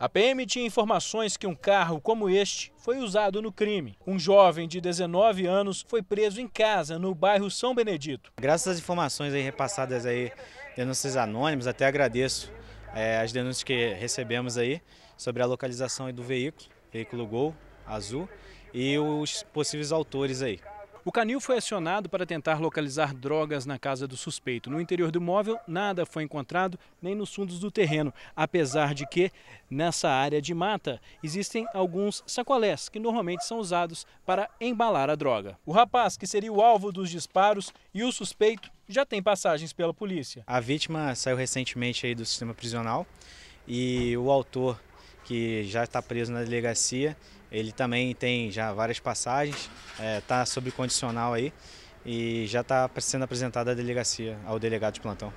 A PM tinha informações que um carro como este foi usado no crime. Um jovem de 19 anos foi preso em casa, no bairro São Benedito. Graças às informações aí repassadas aí, denúncias anônimas, até agradeço é, as denúncias que recebemos aí sobre a localização do veículo, veículo Gol azul, e os possíveis autores aí. O canil foi acionado para tentar localizar drogas na casa do suspeito. No interior do móvel, nada foi encontrado, nem nos fundos do terreno, apesar de que nessa área de mata existem alguns sacolés que normalmente são usados para embalar a droga. O rapaz, que seria o alvo dos disparos, e o suspeito já tem passagens pela polícia. A vítima saiu recentemente aí do sistema prisional e o autor que já está preso na delegacia. Ele também tem já várias passagens, está é, tá sob condicional aí e já está sendo apresentado à delegacia, ao delegado de plantão.